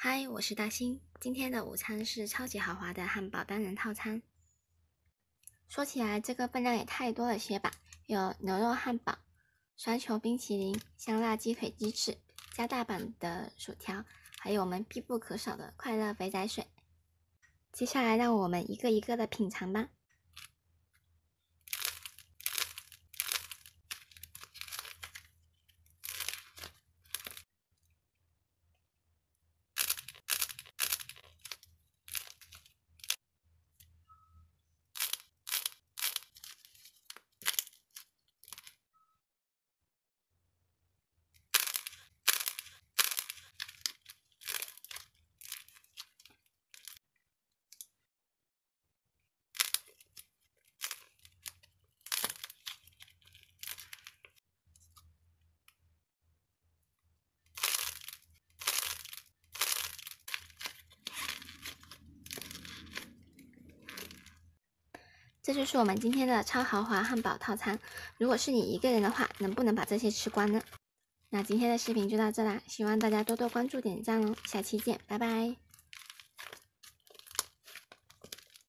嗨，我是大兴。今天的午餐是超级豪华的汉堡单人套餐。说起来，这个分量也太多了些吧？有牛肉汉堡、双球冰淇淋、香辣鸡腿鸡翅、加大版的薯条，还有我们必不可少的快乐肥仔水。接下来，让我们一个一个的品尝吧。这就是我们今天的超豪华汉堡套餐。如果是你一个人的话，能不能把这些吃光呢？那今天的视频就到这啦，希望大家多多关注、点赞哦！下期见，拜拜。